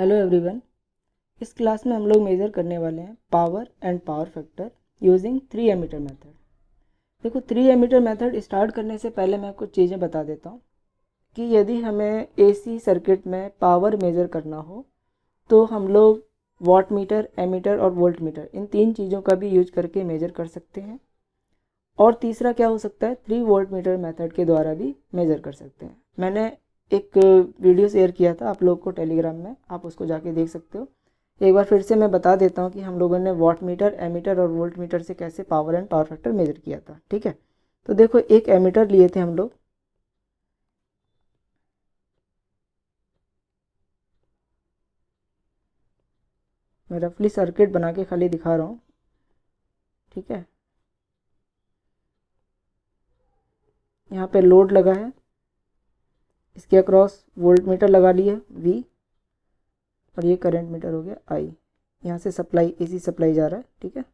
hello everyone इस class में हम लोग मेज़र करने वाले हैं power and power factor using three ammeter method देखो थ्री एमीटर मेथड स्टार्ट करने से पहले मैं कुछ चीज़ें बता देता हूँ कि यदि हमें एसी सर्किट में पावर मेज़र करना हो तो हम लोग वाट मीटर एमीटर और वोल्ट मीटर इन तीन चीज़ों का भी यूज करके मेज़र कर सकते हैं और तीसरा क्या हो सकता है थ्री वोल्ट मीटर मेथड के द्वारा भी मेज़र कर सकते हैं मैंने एक वीडियो शेयर किया था आप लोग को टेलीग्राम में आप उसको जाके देख सकते हो एक बार फिर से मैं बता देता हूँ कि हम लोगों ने वाट मीटर एमीटर और वोल्ट मीटर से कैसे power and power factor measure किया था ठीक है तो देखो एक एमीटर लिए थे हम लोग मैं रफली सर्किट बना के खाली दिखा रहा हूँ ठीक है यहाँ पे लोड लगा है इसके अक्रॉस वोल्ट मीटर लगा लिए वी और ये करंट मीटर हो गया आई यहाँ से सप्लाई एसी सप्लाई जा रहा है ठीक है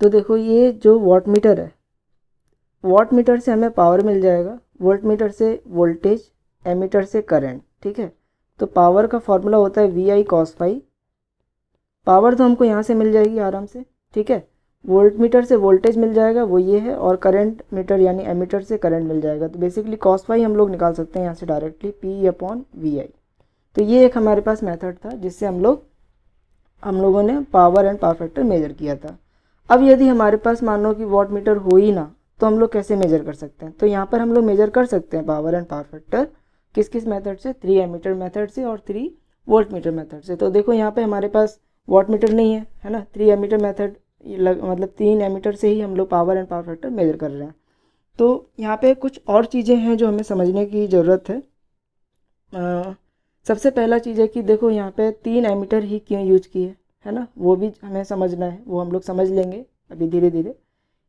तो देखो ये जो वाट मीटर है वाट मीटर से हमें पावर मिल जाएगा वोल्ट मीटर से वोल्टेज एमीटर से करंट ठीक है तो पावर का फॉर्मूला होता है V I cos phi power तो हमको यहाँ से मिल जाएगी आराम से ठीक है वोल्ट मीटर से वोल्टेज मिल जाएगा वो ये है और करंट मीटर यानी एमीटर से करंट मिल जाएगा तो बेसिकली कॉस फाई हम लोग निकाल सकते हैं यहाँ से directly P upon V I तो ये एक हमारे पास मेथड था जिससे हम लोग हम लोगों ने power and power factor measure किया था अब यदि हमारे पास मानो कि वॉट मीटर हो ही ना तो हम लोग कैसे मेजर कर सकते हैं तो यहाँ पर हम लोग मेजर कर सकते हैं पावर एंड पावर फैक्टर किस किस मेथड से थ्री एमीटर मेथड से और थ्री वोल्ट मीटर मेथड से तो देखो यहाँ पे हमारे पास वाट मीटर नहीं है है ना थ्री एमीटर मेथड मतलब तीन एमीटर से ही हम लोग power and power factor measure कर रहे हैं तो यहाँ पे कुछ और चीज़ें हैं जो हमें समझने की ज़रूरत है आ, सबसे पहला चीज़ है कि देखो यहाँ पे तीन एमीटर ही क्यों यूज किए है ना वो भी हमें समझना है वो हम लोग समझ लेंगे अभी धीरे धीरे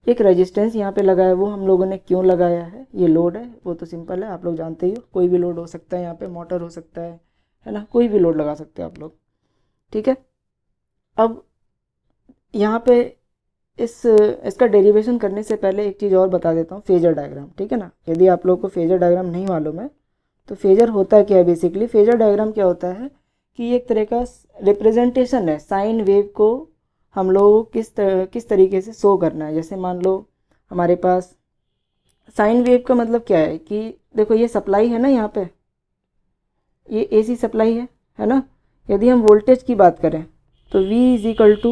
एक रेजिस्टेंस यहाँ पे लगाया है वो हम लोगों ने क्यों लगाया है ये लोड है वो तो सिंपल है आप लोग जानते ही हो कोई भी लोड हो सकता है यहाँ पे मोटर हो सकता है है ना कोई भी लोड लगा सकते हैं आप लोग ठीक है अब यहाँ पे इस इसका डेरिवेशन करने से पहले एक चीज़ और बता देता हूँ फेजर डायग्राम ठीक है ना यदि आप लोग को फेजर डायग्राम नहीं मालूम है तो फेजर होता क्या है बेसिकली फेजर डायग्राम क्या होता है कि एक तरह का रिप्रेजेंटेशन है साइन वेव को हम लोग किस तर, किस तरीके से शो करना है जैसे मान लो हमारे पास साइन वेव का मतलब क्या है कि देखो ये सप्लाई है ना यहाँ पे ये एसी सप्लाई है है ना यदि हम वोल्टेज की बात करें तो V is equal to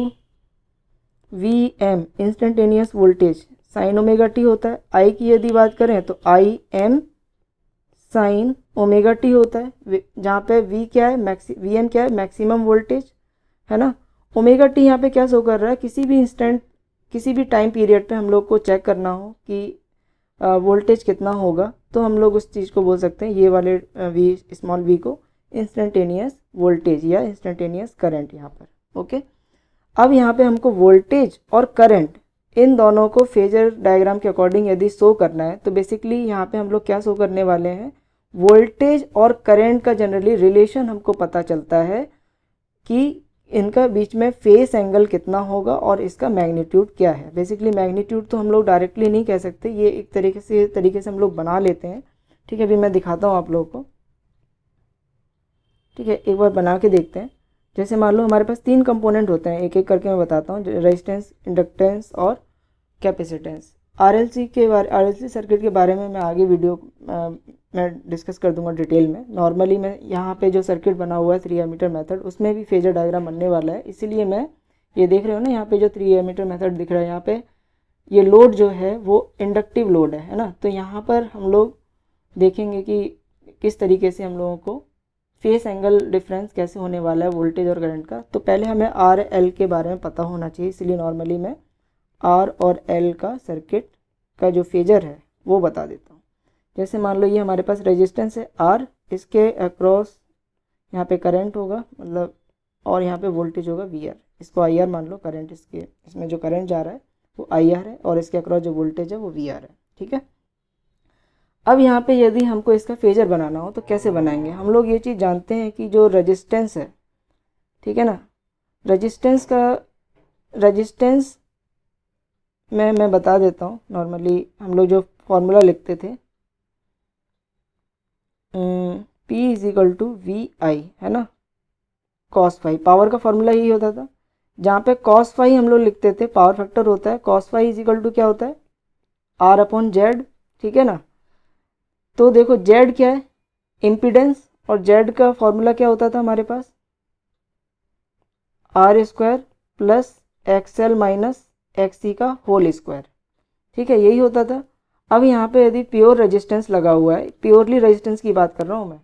V M instantaneous voltage sine omega T होता है आई की यदि बात करें तो I M sine omega T होता है जहाँ पे V क्या है मैक्सी वी एम क्या है मैक्सिमम वोल्टेज है ना ओमेगा टी यहाँ पे क्या शो कर रहा है किसी भी इंस्टेंट किसी भी टाइम पीरियड पे हम लोग को चेक करना हो कि वोल्टेज कितना होगा तो हम लोग उस चीज़ को बोल सकते हैं ये वाले वी स्मॉल वी को इंस्टेंटेनियस वोल्टेज या इंस्टेंटेनियस करंट यहाँ पर ओके अब यहाँ पे हमको वोल्टेज और करंट इन दोनों को फेजर डायग्राम के अकॉर्डिंग यदि शो करना है तो बेसिकली यहाँ पर हम लोग क्या शो करने वाले हैं वोल्टेज और करेंट का जनरली रिलेशन हमको पता चलता है कि इनका बीच में फेस एंगल कितना होगा और इसका मैग्नीट्यूड क्या है बेसिकली मैग्नीट्यूड तो हम लोग डायरेक्टली नहीं कह सकते ये एक तरीके से तरीके से हम लोग बना लेते हैं ठीक है अभी मैं दिखाता हूँ आप लोगों को ठीक है एक बार बना के देखते हैं जैसे मान लो हमारे पास तीन कंपोनेंट होते हैं एक एक करके मैं बताता हूँ रेजिस्टेंस इंडक्टेंस और कैपेसिटेंस आरएलसी के बारे आरएलसी सर्किट के बारे में मैं आगे वीडियो मैं डिस्कस कर दूंगा डिटेल में नॉर्मली मैं यहाँ पे जो सर्किट बना हुआ है थ्री एमीटर मेथड उसमें भी फेजर डायग्राम बनने वाला है इसीलिए मैं ये देख रहे हो ना यहाँ पे जो थ्री एमीटर मेथड दिख रहा है यहाँ पे ये लोड जो है वो इंडक्टिव लोड है है ना तो यहाँ पर हम लोग देखेंगे कि किस तरीके से हम लोगों को फेस एंगल डिफरेंस कैसे होने वाला है वोल्टेज और करंट का तो पहले हमें आर एल के बारे में पता होना चाहिए इसलिए नॉर्मली मैं आर और एल का सर्किट का जो फेजर है वो बता देता हूँ जैसे मान लो ये हमारे पास रेजिस्टेंस है आर इसके अक्रॉस यहाँ पे करंट होगा मतलब और यहाँ पे वोल्टेज होगा वी आर इसको आई आर मान लो करंट इसके इसमें जो करंट जा रहा है वो आई आर है और इसके अक्रॉस जो वोल्टेज है वो वी आर है ठीक है अब यहाँ पे यदि हमको इसका फेजर बनाना हो तो कैसे बनाएंगे हम लोग ये चीज़ जानते हैं कि जो रजिस्टेंस है ठीक है ना रजिस्टेंस का रजिस्टेंस मैं मैं बता देता हूँ नॉर्मली हम लोग जो फॉर्मूला लिखते थे P is equal to V I है ना कॉस फाई पावर का फॉर्मूला यही होता था जहाँ पे कॉस फाई हम लोग लिखते थे पावर फैक्टर होता है cos phi is equal to क्या होता है आर अपॉन जेड ठीक है ना तो देखो जेड क्या है इम्पीडेंस और जेड का फॉर्मूला क्या होता था हमारे पास R square plus X L minus X C का होल स्क्वायर ठीक है यही होता था अब यहाँ पे यदि प्योर रेजिस्टेंस लगा हुआ है प्योरली रेजिस्टेंस की बात कर रहा हूँ मैं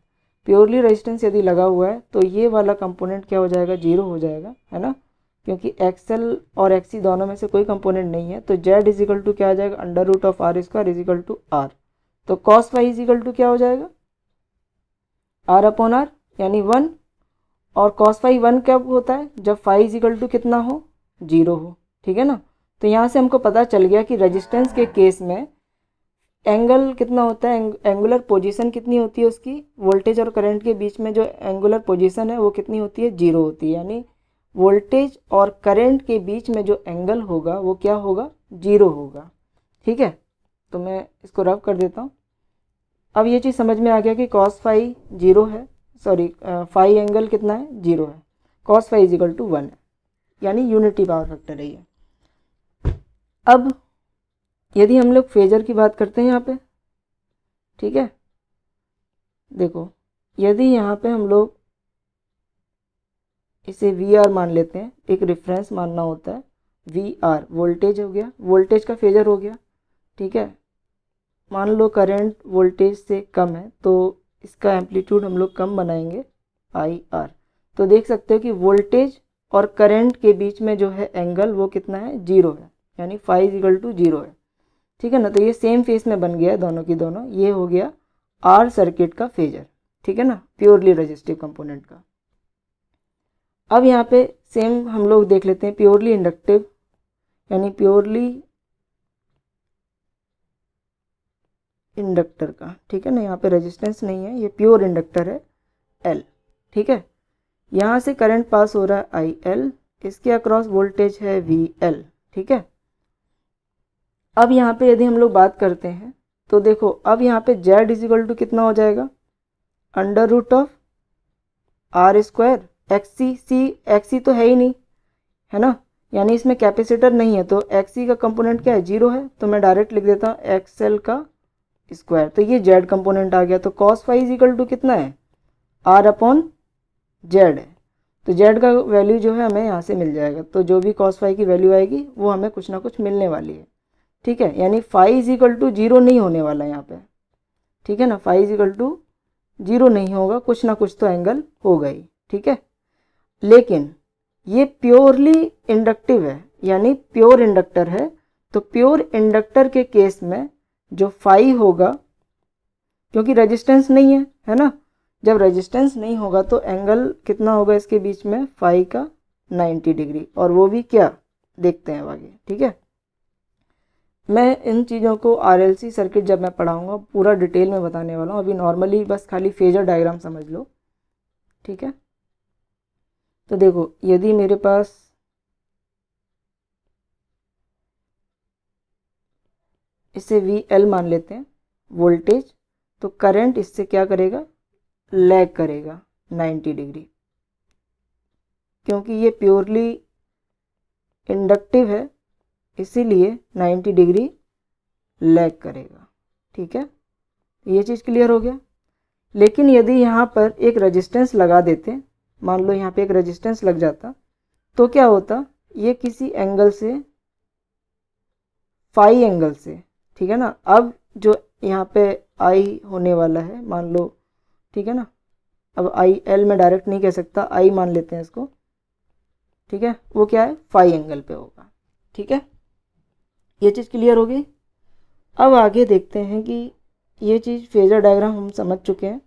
प्योरली रेजिस्टेंस यदि लगा हुआ है तो ये वाला कंपोनेंट क्या हो जाएगा जीरो हो जाएगा है ना क्योंकि एक्सएल और एक्सी e दोनों में से कोई कंपोनेंट नहीं है तो जेड इजिकल टू क्या आ जाएगा under root of R square is equal to R तो कॉस वाई इजिकल टू क्या हो जाएगा आर अपॉन आर यानी वन और कॉस वाई वन कब होता है जब फाइव इजिकल टू कितना हो जीरो हो ठीक है ना तो यहाँ से हमको पता चल गया कि रजिस्टेंस के केस में एंगल कितना होता है एंगुलर पोजीशन कितनी होती है उसकी वोल्टेज और करंट के बीच में जो एंगुलर पोजीशन है वो कितनी होती है जीरो होती है यानी वोल्टेज और करंट के बीच में जो एंगल होगा वो क्या होगा जीरो होगा ठीक है तो मैं इसको रब कर देता हूँ अब ये चीज़ समझ में आ गया कि कॉस फाई जीरो है सॉरी फाइव एंगल कितना है जीरो है cos phi is equal to one है यानी यूनिटी पावर फैक्टर है ये अब यदि हम लोग फेजर की बात करते हैं यहाँ पे ठीक है देखो यदि यहाँ पे हम लोग इसे वी आर मान लेते हैं एक रेफरेंस मानना होता है वी आर वोल्टेज हो गया वोल्टेज का फेजर हो गया ठीक है मान लो करंट वोल्टेज से कम है तो इसका एम्पलीट्यूड हम लोग कम बनाएंगे आई आर तो देख सकते हो कि वोल्टेज और करंट के बीच में जो है एंगल वो कितना है जीरो है यानी फाइव इजल टू जीरो है ठीक है ना तो ये सेम फेस में बन गया दोनों की दोनों ये हो गया आर सर्किट का फेजर ठीक है ना प्योरली रजिस्टिव कंपोनेंट का अब यहाँ पे सेम हम लोग देख लेते हैं प्योरली इंडक्टिव यानी प्योरली इंडक्टर का ठीक है ना यहाँ पे रेजिस्टेंस नहीं है ये प्योर इंडक्टर है एल ठीक है यहाँ से करंट पास हो रहा है आई एल इसके अक्रॉस वोल्टेज है वी एल ठीक है अब यहाँ पे यदि हम लोग बात करते हैं तो देखो अब यहाँ पे जेड इजिकल टू कितना हो जाएगा under root of R square X C C X C तो है ही नहीं है ना यानी इसमें कैपेसिटर नहीं है तो एक्स सी का कंपोनेंट क्या है जीरो है तो मैं डायरेक्ट लिख देता हूँ एक्स एल का स्क्वायर तो ये जेड कंपोनेंट आ गया तो कॉस फाइव इजिकल टू कितना है आर अपॉन जेड है तो जेड का वैल्यू जो है हमें यहाँ से मिल जाएगा तो जो भी कॉस फाइव की वैल्यू आएगी वो हमें कुछ ना कुछ मिलने वाली है ठीक है यानी phi is equal to zero नहीं होने वाला यहाँ पे ठीक है ना phi is equal to zero नहीं होगा कुछ ना कुछ तो एंगल होगा ही ठीक है लेकिन ये प्योरली इंडक्टिव है यानी प्योर इंडक्टर है तो प्योर इंडक्टर के केस में जो फाइव होगा क्योंकि रेजिस्टेंस नहीं है है ना जब रेजिस्टेंस नहीं होगा तो एंगल कितना होगा इसके बीच में फाइव का 90 डिग्री और वो भी क्या देखते हैं आगे ठीक है मैं इन चीज़ों को सी सर्किट जब मैं पढ़ाऊँगा पूरा डिटेल में बताने वाला हूँ अभी नॉर्मली बस खाली फेजर डायग्राम समझ लो ठीक है तो देखो यदि मेरे पास इसे वी एल मान लेते हैं वोल्टेज तो करंट इससे क्या करेगा लैग करेगा 90 डिग्री क्योंकि ये प्योरली इंडक्टिव है इसीलिए 90 डिग्री लैग करेगा ठीक है ये चीज़ क्लियर हो गया लेकिन यदि यहाँ पर एक रेजिस्टेंस लगा देते मान लो यहाँ पे एक रेजिस्टेंस लग जाता तो क्या होता ये किसी एंगल से फाई एंगल से ठीक है ना अब जो यहाँ पे आई होने वाला है मान लो ठीक है ना अब आई एल में डायरेक्ट नहीं कह सकता आई मान लेते हैं इसको ठीक है वो क्या है फाई एंगल पे होगा ठीक है ये चीज़ क्लियर होगी अब आगे देखते हैं कि ये चीज़ फेजर डायग्राम हम समझ चुके हैं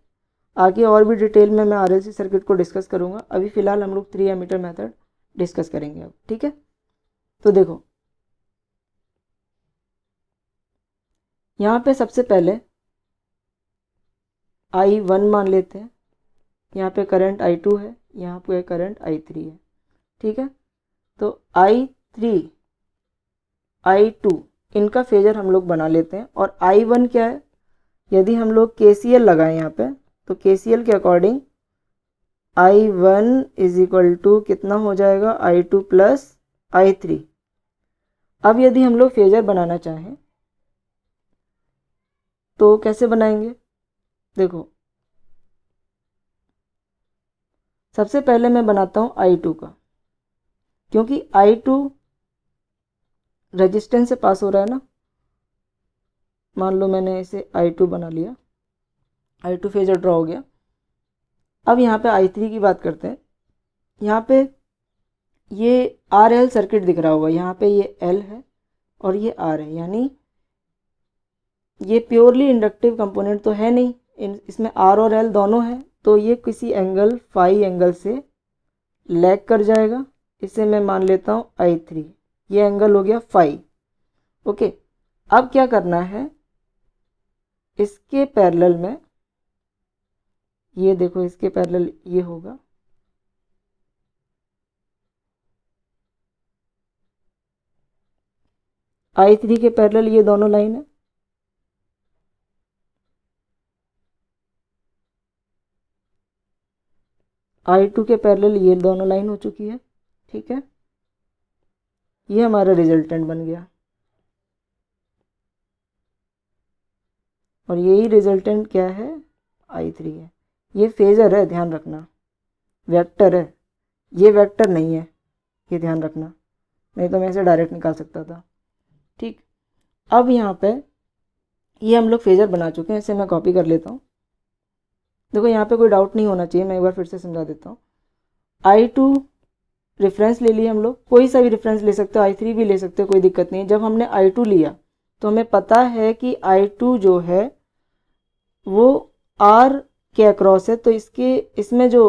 आगे और भी डिटेल में मैं आर सर्किट को डिस्कस करूँगा अभी फ़िलहाल हम लोग थ्री एमीटर मेथड डिस्कस करेंगे अब ठीक है तो देखो यहाँ पे सबसे पहले आई वन मान लेते हैं यहाँ पे करंट आई टू है यहाँ पे करंट आई थ्री है ठीक है तो आई थ्री आई टू इनका फेजर हम लोग बना लेते हैं और आई वन क्या है यदि हम लोग के सी एल लगाएं यहाँ पे तो के सी एल के according I one is equal to कितना हो जाएगा I two plus I three अब यदि हम लोग फेजर बनाना चाहें तो कैसे बनाएंगे देखो सबसे पहले मैं बनाता हूँ आई टू का क्योंकि आई टू रेजिस्टेंस से पास हो रहा है ना मान लो मैंने इसे आई टू बना लिया आई टू फेजर ड्रा हो गया अब यहाँ पे आई थ्री की बात करते हैं यहाँ पे ये आर एल सर्किट दिख रहा होगा यहाँ पे ये एल है और ये आर है यानी ये प्योरली इंडक्टिव कंपोनेंट तो है नहीं इसमें आर और एल दोनों हैं तो ये किसी एंगल फाइव एंगल से लैग कर जाएगा इसे मैं मान लेता हूँ आई थ्री ये एंगल हो गया फाइव ओके अब क्या करना है इसके पैरेलल में ये देखो इसके पैरेलल ये होगा आई थ्री के पैरेलल ये दोनों लाइन है आई टू के पैरेलल ये दोनों लाइन हो चुकी है ठीक है ये हमारा रिजल्टेंट बन गया और यही रिजल्टेंट क्या है आई थ्री है ये फेजर है ध्यान रखना वेक्टर है ये वेक्टर नहीं है ये ध्यान रखना नहीं तो मैं इसे डायरेक्ट निकाल सकता था ठीक अब यहाँ पे ये हम लोग फेजर बना चुके हैं इसे मैं कॉपी कर लेता हूँ देखो यहाँ पे कोई डाउट नहीं होना चाहिए मैं एक बार फिर से समझा देता हूँ आई टू रेफरेंस ले लिए हम लोग कोई सा भी रेफरेंस ले सकते हो आई थ्री भी ले सकते हो कोई दिक्कत नहीं जब हमने आई टू लिया तो हमें पता है कि आई टू जो है वो आर के अक्रॉस है तो इसके इसमें जो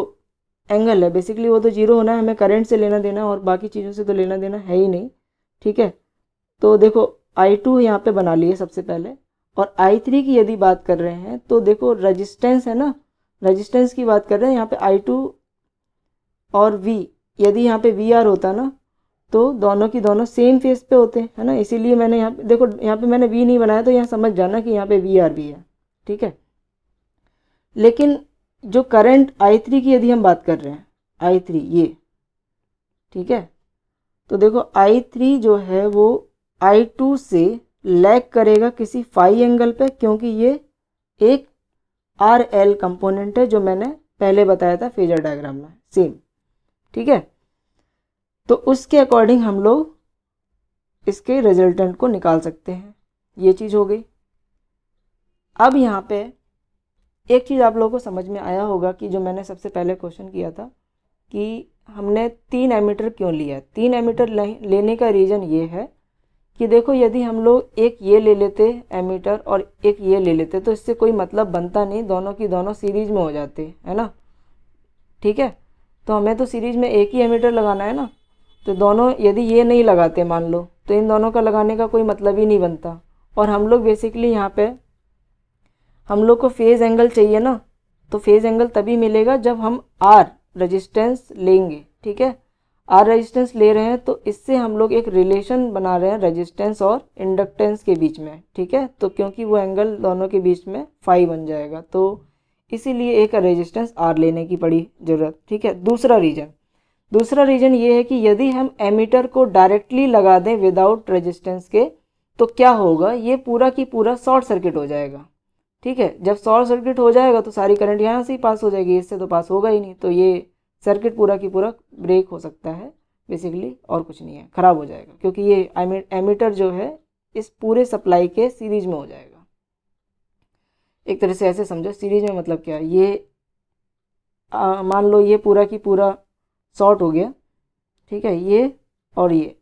एंगल है बेसिकली वो तो जीरो होना है हमें करंट से लेना देना और बाकी चीज़ों से तो लेना देना है ही नहीं ठीक है तो देखो आई टू यहाँ पर बना लिए सबसे पहले और आई थ्री की यदि बात कर रहे हैं तो देखो रजिस्टेंस है ना रजिस्टेंस की बात कर रहे हैं यहाँ पर आई टू और वी यदि यहाँ पे वी आर होता ना तो दोनों की दोनों सेम फेस पे होते हैं है ना इसीलिए मैंने यहाँ देखो यहाँ पे मैंने वी नहीं बनाया तो यहाँ समझ जाना कि यहाँ पे वी आर भी है ठीक है लेकिन जो करंट आई थ्री की यदि हम बात कर रहे हैं आई थ्री ये ठीक है तो देखो आई थ्री जो है वो आई टू से लैग करेगा किसी फाई एंगल पर क्योंकि ये एक आर एल कंपोनेंट है जो मैंने पहले बताया था फेजर डायग्राम में सेम ठीक है तो उसके अकॉर्डिंग हम लोग इसके रिजल्टेंट को निकाल सकते हैं ये चीज़ हो गई अब यहाँ पे एक चीज़ आप लोगों को समझ में आया होगा कि जो मैंने सबसे पहले क्वेश्चन किया था कि हमने तीन एमीटर क्यों लिया तीन एमीटर लेने का रीज़न ये है कि देखो यदि हम लोग एक ये ले लेते एमीटर और एक ये ले लेते तो इससे कोई मतलब बनता नहीं दोनों की दोनों सीरीज में हो जाते है ना ठीक है तो हमें तो सीरीज़ में एक ही एमीटर लगाना है ना तो दोनों यदि ये नहीं लगाते मान लो तो इन दोनों का लगाने का कोई मतलब ही नहीं बनता और हम लोग बेसिकली यहाँ पे हम लोग को फेज़ एंगल चाहिए ना तो फेज़ एंगल तभी मिलेगा जब हम आर रजिस्टेंस लेंगे ठीक है आर रजिस्टेंस ले रहे हैं तो इससे हम लोग एक रिलेशन बना रहे हैं रजिस्टेंस और इंडक्टेंस के बीच में ठीक है तो क्योंकि वो एंगल दोनों के बीच में फाइव बन जाएगा तो इसीलिए एक रेजिस्टेंस आर लेने की पड़ी ज़रूरत ठीक है दूसरा रीज़न दूसरा रीज़न ये है कि यदि हम एमीटर को डायरेक्टली लगा दें विदाउट रेजिस्टेंस के तो क्या होगा ये पूरा की पूरा शॉर्ट सर्किट हो जाएगा ठीक है जब शॉर्ट सर्किट हो जाएगा तो सारी करंट यहाँ से ही पास हो जाएगी इससे तो पास होगा ही नहीं तो ये सर्किट पूरा की पूरा ब्रेक हो सकता है बेसिकली और कुछ नहीं है ख़राब हो जाएगा क्योंकि ये एमीटर जो है इस पूरे सप्लाई के सीरीज में हो जाएगा एक तरह से ऐसे समझो सीरीज में मतलब क्या ये मान लो ये पूरा की पूरा शॉर्ट हो गया ठीक है ये और ये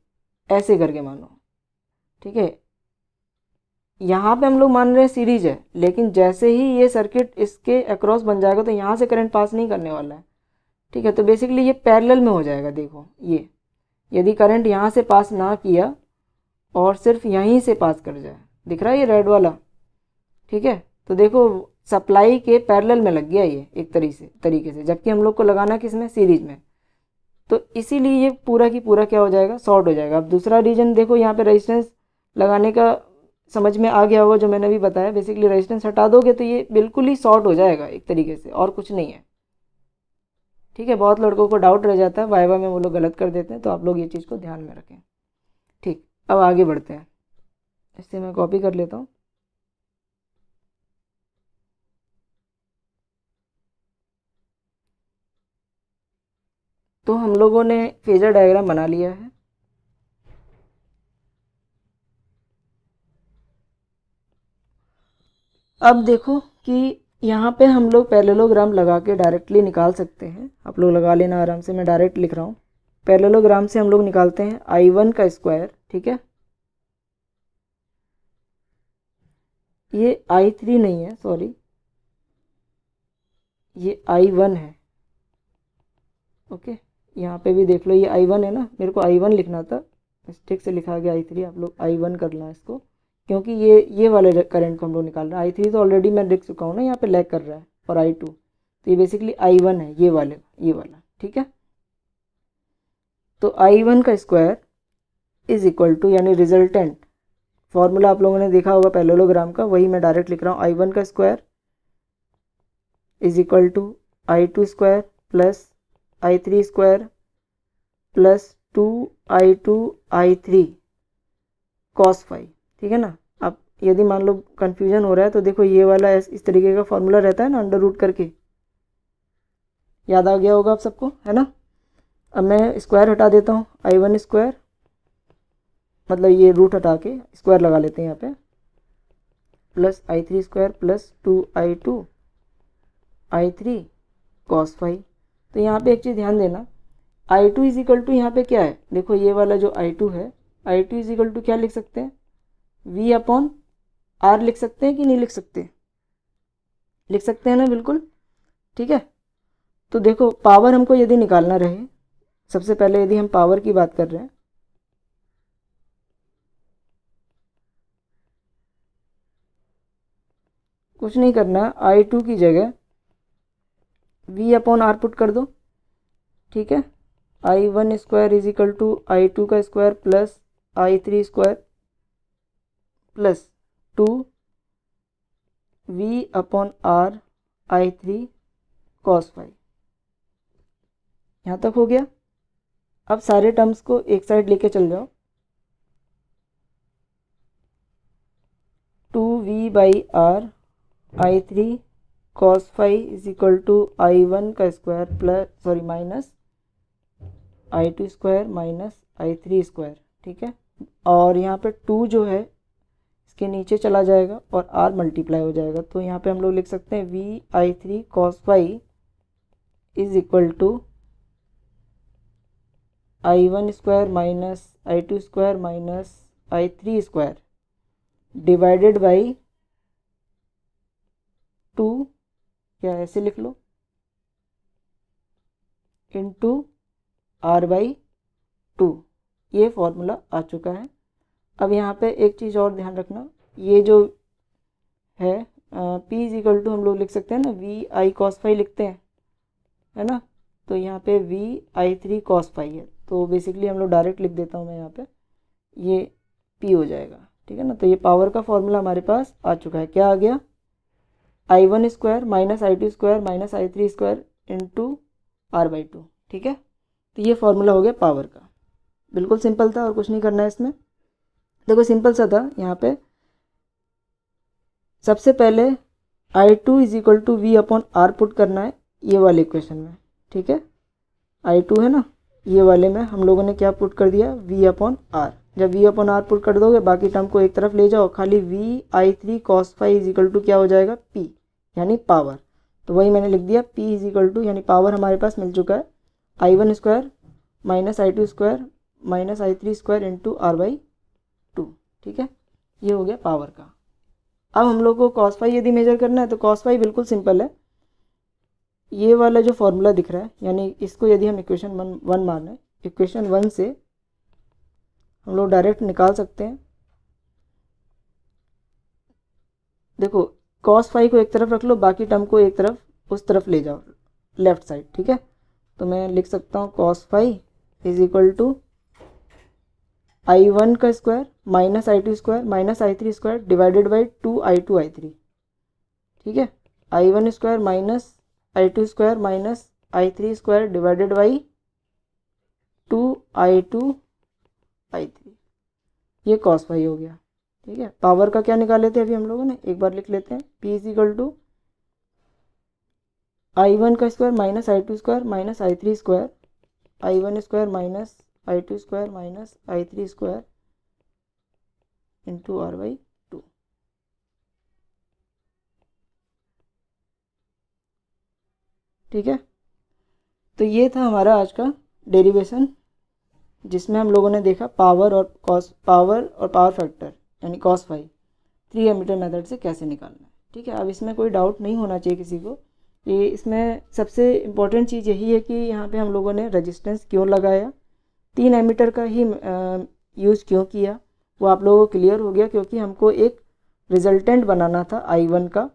ऐसे करके मान लो ठीक है यहाँ पे हम लोग मान रहे हैं सीरीज है लेकिन जैसे ही ये सर्किट इसके अक्रॉस बन जाएगा तो यहाँ से करंट पास नहीं करने वाला है ठीक है तो बेसिकली ये पैरेलल में हो जाएगा देखो ये यदि करंट यहाँ से पास ना किया और सिर्फ यहीं से पास कर जाए दिख रहा है ये रेड वाला ठीक है तो देखो सप्लाई के पैरेलल में लग गया ये एक तरीके से तरीके से जबकि हम लोग को लगाना किसमें सीरीज में तो इसीलिए ये पूरा की पूरा क्या हो जाएगा शॉर्ट हो जाएगा अब दूसरा रीजन देखो यहाँ पे रेजिस्टेंस लगाने का समझ में आ गया होगा जो मैंने अभी बताया बेसिकली रेजिस्टेंस हटा दोगे तो ये बिल्कुल ही शॉर्ट हो जाएगा एक तरीके से और कुछ नहीं है ठीक है बहुत लड़कों को डाउट रह जाता है वाइवा में वो लोग गलत कर देते हैं तो आप लोग ये चीज़ को ध्यान में रखें ठीक अब आगे बढ़ते हैं इससे मैं कॉपी कर लेता हूँ तो हम लोगों ने फेजर डायग्राम बना लिया है अब देखो कि यहाँ पे हम लोग पैरेलोग्राम लगा के डायरेक्टली निकाल सकते हैं आप लोग लगा लेना आराम से मैं डायरेक्ट लिख रहा हूँ पैरेलोग्राम से हम लोग निकालते हैं आई वन का स्क्वायर ठीक है ये आई थ्री नहीं है सॉरी ये आई वन है ओके यहाँ पे भी देख लो ये आई वन है ना मेरे को आई वन लिखना था मिस्टेक से लिखा गया आई थ्री आप लोग आई वन करना इसको क्योंकि ये ये वाले करंट को हम लोग निकाल रहे हैं आई थ्री तो ऑलरेडी मैं देख चुका हूँ ना यहाँ पे लैग कर रहा है और आई टू तो ये बेसिकली आई वन है ये वाले ये वाला ठीक है तो आई वन का स्क्वायर इज इक्वल टू यानी रिजल्टेंट फॉर्मूला आप लोगों ने देखा होगा पैलोलोग्राम का वही मैं डायरेक्ट लिख रहा हूँ आई वन का square is equal to I two square plus I three square plus two I two I three cos phi ठीक है ना अब यदि मान लो कन्फ्यूजन हो रहा है तो देखो ये वाला इस तरीके का फॉर्मूला रहता है ना अंडर रूट करके याद आ गया होगा आप सबको है ना अब मैं स्क्वायर हटा देता हूँ आई वन स्क्वायर मतलब ये रूट हटा के स्क्वायर लगा लेते हैं यहाँ पे plus I three square plus two I two I three cos phi तो यहाँ पे एक चीज़ ध्यान देना I two is equal to यहाँ पे क्या है देखो ये वाला जो आई टू है I two is equal to क्या लिख सकते हैं वी अपॉन आर लिख सकते हैं कि नहीं लिख सकते लिख सकते हैं ना बिल्कुल ठीक है तो देखो पावर हमको यदि निकालना रहे सबसे पहले यदि हम पावर की बात कर रहे हैं कुछ नहीं करना आई टू की जगह वी अपॉन आर पुट कर दो ठीक है I one square is equal to I two का square plus I three square plus two V upon R I three cos phi यहाँ तक हो गया अब सारे टर्म्स को एक साइड लेके चल जाओ two V by R I three cos phi is equal to I one का square plus sorry minus I two square minus I three square ठीक है और यहाँ पे टू जो है इसके नीचे चला जाएगा और आर मल्टीप्लाई हो जाएगा तो यहाँ पे हम लोग लिख सकते हैं V I three cos phi is equal to I one square minus I two square minus I three square divided by two या ऐसे लिख लो इंटू आर बाई टू ये फॉर्मूला आ चुका है अब यहाँ पे एक चीज़ और ध्यान रखना ये जो है पी इज इक्वल टू हम लोग लिख सकते हैं ना वी आई कॉस फाइव लिखते हैं है ना तो यहाँ पे V I three cos phi है तो बेसिकली हम लोग डायरेक्ट लिख देता हूँ मैं यहाँ पे ये पी हो जाएगा ठीक है ना तो ये पावर का फॉर्मूला हमारे पास आ चुका है क्या आ गया I one square minus I two square minus I three square into R by two ठीक है तो ये फॉर्मूला हो गया पावर का बिल्कुल सिंपल था और कुछ नहीं करना है इसमें देखो सिंपल सा था यहाँ पे सबसे पहले I two is equal to V upon R put करना है ये वाले इक्वेशन में ठीक है आई टू है ना ये वाले में हम लोगों ने क्या पुट कर दिया वी अपॉन आर जब वी अपन आर पुट कर दोगे बाकी टर्म को एक तरफ ले जाओ खाली V I three cos phi is equal to क्या हो जाएगा पी यानी पावर तो वही मैंने लिख दिया पी इज इक्वल टू यानी पावर हमारे पास मिल चुका है I one square minus I two square minus I three square into R by two ठीक है ये हो गया पावर का अब हम लोग को कॉस फाइव यदि मेजर करना है तो कॉस फाइव बिल्कुल सिंपल है ये वाला जो फॉर्मूला दिख रहा है यानी इसको यदि हम इक्वेशन वन वन मान है इक्वेशन वन से हम लोग डायरेक्ट निकाल सकते हैं देखो कॉस फाइव को एक तरफ रख लो बाकी टर्म को एक तरफ उस तरफ ले जाओ लेफ्ट साइड ठीक है तो मैं लिख सकता हूँ cos phi is equal to I one का square minus I two square minus I three square divided by two I two I three ठीक है I one square minus I two square minus I three square divided by two I two by three ये cos phi हो गया ठीक है power का क्या निकाले थे अभी हम लोगों ने एक बार लिख लेते हैं P is equal to I one का square minus I two square minus I three square I one square minus I two square minus I three square into R by two ठीक है तो ये था हमारा आज का डेरिवेशन जिसमें हम लोगों ने देखा पावर और कॉस पावर और पावर फैक्टर यानी cos phi three ammeter method से कैसे निकालना है ठीक है अब इसमें कोई डाउट नहीं होना चाहिए किसी को कि इसमें सबसे इम्पॉर्टेंट चीज़ यही है कि यहाँ पे हम लोगों ने रेजिस्टेंस क्यों लगाया तीन एमीटर का ही यूज़ क्यों किया वो आप लोगों को क्लियर हो गया क्योंकि हमको एक रिजल्टेंट बनाना था आई वन का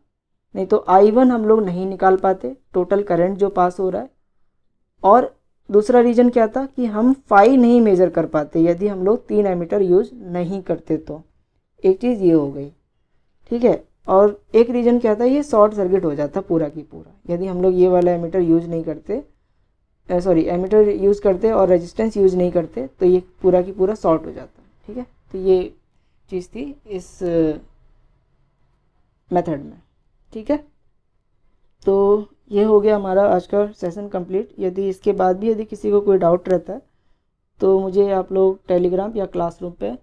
नहीं तो आई वन हम लोग नहीं निकाल पाते टोटल करेंट जो पास हो रहा है और दूसरा रीज़न क्या था कि हम फाई नहीं मेज़र कर पाते यदि हम लोग तीन एमीटर यूज़ नहीं करते तो एक चीज़ ये हो गई ठीक है और एक रीज़न क्या था ये शॉर्ट सर्किट हो जाता पूरा की पूरा यदि हम लोग ये वाला एमीटर यूज़ नहीं करते सॉरी एमीटर यूज़ करते और रेजिस्टेंस यूज़ नहीं करते तो ये पूरा की पूरा शॉर्ट हो जाता ठीक है तो ये चीज़ थी इस मेथड में ठीक है तो ये हो गया हमारा आज का सेशन कंप्लीट यदि इसके बाद भी यदि किसी को कोई डाउट रहता है तो मुझे आप लोग टेलीग्राम या क्लासरूम पे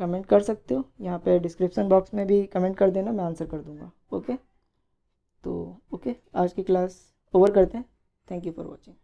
कमेंट कर सकते हो यहाँ पे डिस्क्रिप्शन बॉक्स में भी कमेंट कर देना मैं आंसर कर दूँगा ओके तो ओके आज की क्लास ओवर करते हैं थैंक यू फॉर वॉचिंग